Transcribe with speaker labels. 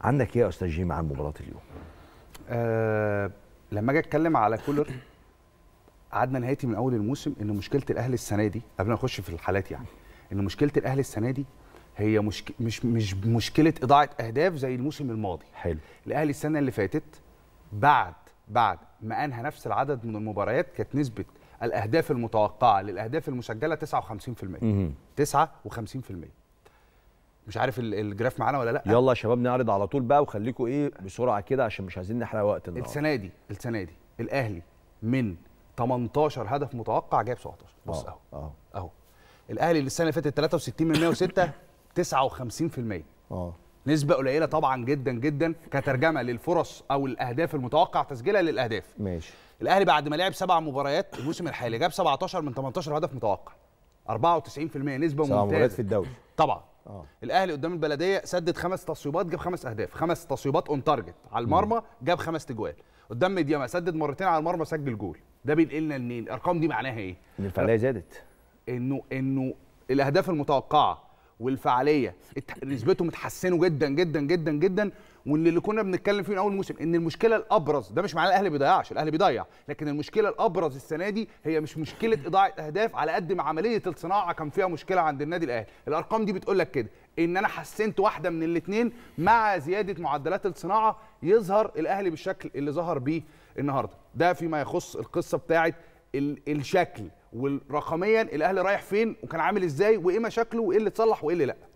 Speaker 1: عندك ايه يا استاذ جيم عن مباراه اليوم؟ أه لما اجي اتكلم على كولر قعدنا نهايتي من اول الموسم ان مشكله الاهلي السنه دي قبل ما نخش في الحالات يعني ان مشكله الاهلي السنه دي هي مشك... مش مش مشكله اضاعه اهداف زي الموسم الماضي حلو الاهلي السنه اللي فاتت بعد بعد ما انهى نفس العدد من المباريات كانت نسبه الاهداف المتوقعه للاهداف المسجله 59% 59% مش عارف الجراف معانا ولا لا يلا يا شباب نعرض على طول بقى وخليكم ايه بسرعه كده عشان مش عايزين نحرق وقت النهارده السنه دي السنه دي الاهلي من 18 هدف متوقع جايب 17 بص آه، اهو اهو اهو الاهلي اللي السنه اللي فاتت 63 من 106 59% اه نسبة قليلة طبعا جدا جدا كترجمة للفرص أو الأهداف المتوقع تسجيلها للأهداف. ماشي. الأهلي بعد ما لعب سبع مباريات الموسم الحالي جاب 17 من 18 هدف متوقع. 94% نسبة ممتازة. سبع مباريات في الدوري. طبعا أوه. الاهلي قدام البلديه سدد خمس تصويبات جاب خمس اهداف خمس تصويبات اون تارجت على المرمى جاب خمس تجوال قدام ميدياما سدد مرتين على المرمى سجل جول ده بينقلنا لمين الارقام دي معناها ايه الفعاليه زادت انه انه الاهداف المتوقعه والفعاليه نسبتهم اتحسنوا جدا جدا جدا جدا واللي كنا بنتكلم فيه من اول موسم ان المشكله الابرز ده مش معناه الاهلي بيضيعش الاهلي بيضيع لكن المشكله الابرز السنه دي هي مش مشكله اضاعه اهداف على قد ما عمليه الصناعه كان فيها مشكله عند النادي الاهلي الارقام دي بتقول لك كده ان انا حسنت واحده من الاثنين مع زياده معدلات الصناعه يظهر الاهلي بالشكل اللي ظهر بيه النهارده ده فيما يخص القصه بتاعه الشكل ورقميا الاهلي رايح فين وكان عامل ازاي وايه مشاكله وايه اللي اتصلح وايه اللي لا